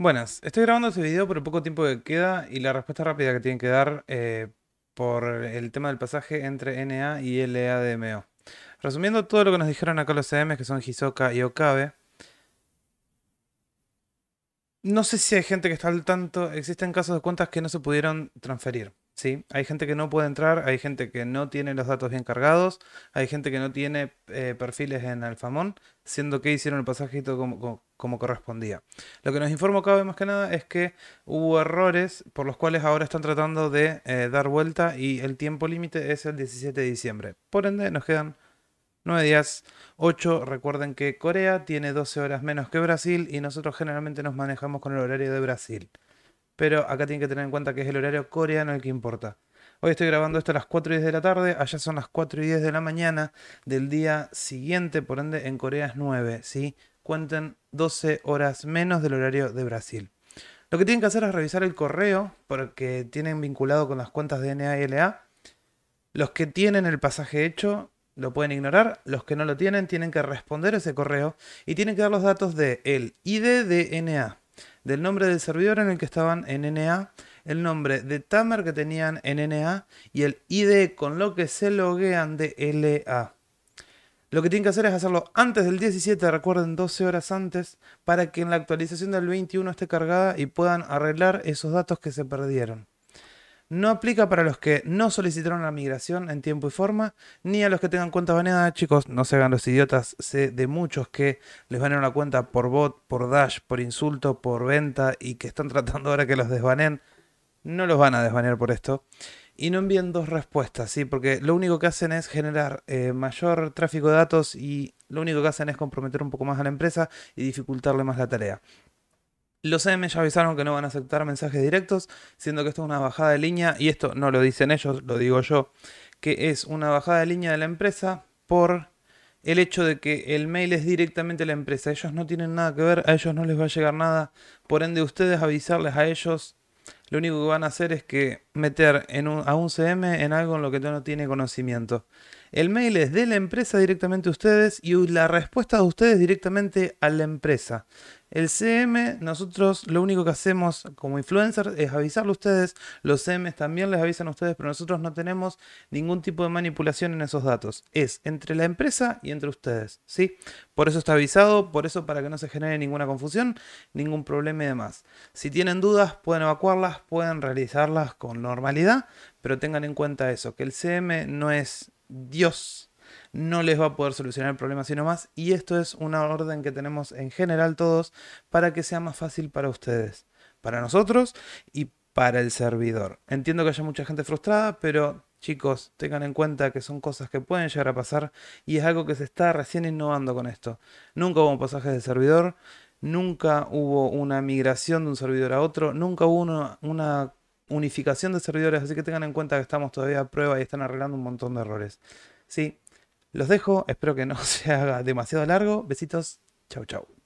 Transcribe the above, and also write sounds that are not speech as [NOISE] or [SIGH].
Buenas, estoy grabando este video por el poco tiempo que queda y la respuesta rápida que tienen que dar eh, por el tema del pasaje entre NA y LADMO. Resumiendo todo lo que nos dijeron acá los CMs, que son Hisoka y Okabe, no sé si hay gente que está al tanto, existen casos de cuentas que no se pudieron transferir. ¿sí? Hay gente que no puede entrar, hay gente que no tiene los datos bien cargados, hay gente que no tiene eh, perfiles en Alfamón, siendo que hicieron el pasajito como, correspondía. Lo que nos informó Cabe más que nada es que hubo errores por los cuales ahora están tratando de eh, dar vuelta y el tiempo límite es el 17 de diciembre. Por ende, nos quedan 9 días, 8. Recuerden que Corea tiene 12 horas menos que Brasil y nosotros generalmente nos manejamos con el horario de Brasil pero acá tienen que tener en cuenta que es el horario coreano el que importa. Hoy estoy grabando esto a las 4 y 10 de la tarde, allá son las 4 y 10 de la mañana del día siguiente, por ende en Corea es 9, ¿sí? Cuenten 12 horas menos del horario de Brasil. Lo que tienen que hacer es revisar el correo, porque tienen vinculado con las cuentas de NA Los que tienen el pasaje hecho lo pueden ignorar, los que no lo tienen tienen que responder ese correo y tienen que dar los datos de el ID de NA del nombre del servidor en el que estaban en NA, el nombre de Tamer que tenían en NA y el ID con lo que se loguean de LA. Lo que tienen que hacer es hacerlo antes del 17, recuerden 12 horas antes, para que en la actualización del 21 esté cargada y puedan arreglar esos datos que se perdieron. No aplica para los que no solicitaron la migración en tiempo y forma, ni a los que tengan cuentas baneadas. Chicos, no se hagan los idiotas. Sé de muchos que les banearon una cuenta por bot, por dash, por insulto, por venta y que están [LAUGHS] tratando ahora que los desbanen. No los van a desbanear por esto. Y no envíen dos respuestas, ¿sí? Porque lo único que hacen es generar eh, mayor tráfico de datos y lo único que hacen es comprometer un poco más a la empresa y dificultarle más la tarea. Los C.M. ya avisaron que no van a aceptar mensajes directos, siendo que esto es una bajada de línea, y esto no lo dicen ellos, lo digo yo, que es una bajada de línea de la empresa por el hecho de que el mail es directamente la empresa. Ellos no tienen nada que ver, a ellos no les va a llegar nada. Por ende, ustedes avisarles a ellos, lo único que van a hacer es que meter en un, a un CM en algo en lo que no tiene conocimiento. El mail es de la empresa directamente a ustedes y la respuesta de ustedes directamente a la empresa. El CM, nosotros lo único que hacemos como influencers es avisarle a ustedes, los CMs también les avisan a ustedes, pero nosotros no tenemos ningún tipo de manipulación en esos datos. Es entre la empresa y entre ustedes, ¿sí? Por eso está avisado, por eso para que no se genere ninguna confusión, ningún problema y demás. Si tienen dudas, pueden evacuarlas, pueden realizarlas con normalidad, pero tengan en cuenta eso, que el CM no es Dios no les va a poder solucionar el problema sino más. Y esto es una orden que tenemos en general todos para que sea más fácil para ustedes, para nosotros y para el servidor. Entiendo que haya mucha gente frustrada, pero chicos, tengan en cuenta que son cosas que pueden llegar a pasar y es algo que se está recién innovando con esto. Nunca hubo pasajes de servidor, nunca hubo una migración de un servidor a otro, nunca hubo una, unificación de servidores, así que tengan en cuenta que estamos todavía a prueba y están arreglando un montón de errores. Sí, los dejo, espero que no [LAUGHS] se haga demasiado largo. Besitos, chau chau.